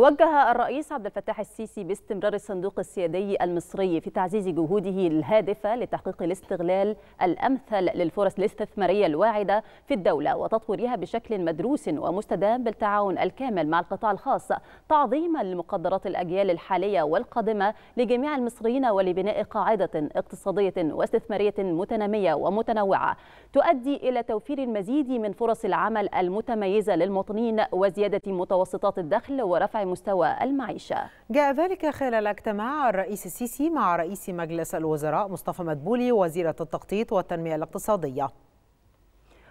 وجه الرئيس عبد الفتاح السيسي باستمرار الصندوق السيادي المصري في تعزيز جهوده الهادفة لتحقيق الاستغلال الأمثل للفرص الاستثمارية الواعدة في الدولة وتطويرها بشكل مدروس ومستدام بالتعاون الكامل مع القطاع الخاص تعظيما لمقدرات الأجيال الحالية والقادمة لجميع المصريين ولبناء قاعدة اقتصادية واستثمارية متنامية ومتنوعة تؤدي إلى توفير المزيد من فرص العمل المتميزة للمواطنين وزيادة متوسطات الدخل ورفع مستوى المعيشة جاء ذلك خلال اجتماع الرئيس السيسي مع رئيس مجلس الوزراء مصطفى مدبولي وزيرة التخطيط والتنمية الاقتصادية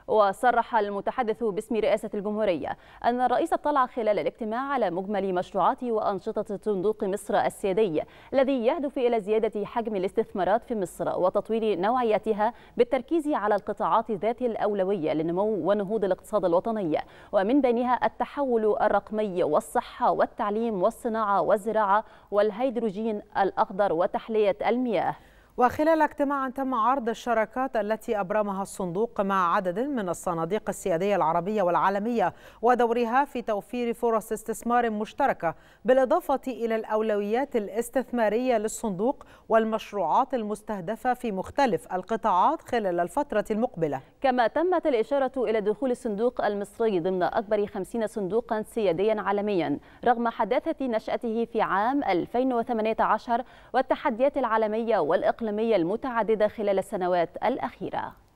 وصرح المتحدث باسم رئاسة الجمهورية أن الرئيس اطلع خلال الاجتماع على مجمل مشروعات وأنشطة صندوق مصر السيادي الذي يهدف إلى زيادة حجم الاستثمارات في مصر وتطوير نوعيتها بالتركيز على القطاعات ذات الأولوية لنمو ونهوض الاقتصاد الوطني ومن بينها التحول الرقمي والصحة والتعليم والصناعة والزراعة والهيدروجين الأخضر وتحلية المياه وخلال اجتماع تم عرض الشراكات التي أبرمها الصندوق مع عدد من الصناديق السيادية العربية والعالمية ودورها في توفير فرص استثمار مشتركة بالإضافة إلى الأولويات الاستثمارية للصندوق والمشروعات المستهدفة في مختلف القطاعات خلال الفترة المقبلة كما تمت الإشارة إلى دخول الصندوق المصري ضمن أكبر 50 صندوقا سياديا عالميا رغم حداثة نشأته في عام 2018 والتحديات العالمية والإقليمية الإقليمية المتعددة خلال السنوات الأخيرة